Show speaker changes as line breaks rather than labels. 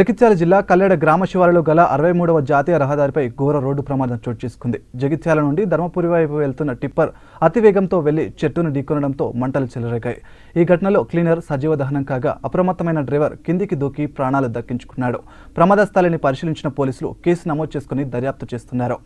జగిత్యాల జిల్లా కల్లెడ గ్రామ శివారులో గల అరవై మూడవ జాతీయ రహదారిపై ఘోర రోడ్డు ప్రమాదం చోటు చేసుకుంది జగిత్యాల నుండి ధర్మపురి వైపు వెళ్తున్న టిప్పర్ అతివేగంతో వెళ్లి చెట్టును ఢీకొనడంతో మంటలు చెలరేగాయి ఈ ఘటనలో క్లీనర్ సజీవ దహనం కాగా అప్రమత్తమైన డ్రైవర్ కిందికి దూకి ప్రాణాలు దక్కించుకున్నాడు ప్రమాద స్థలాన్ని పరిశీలించిన పోలీసులు కేసు నమోదు చేసుకుని దర్యాప్తు చేస్తున్నారు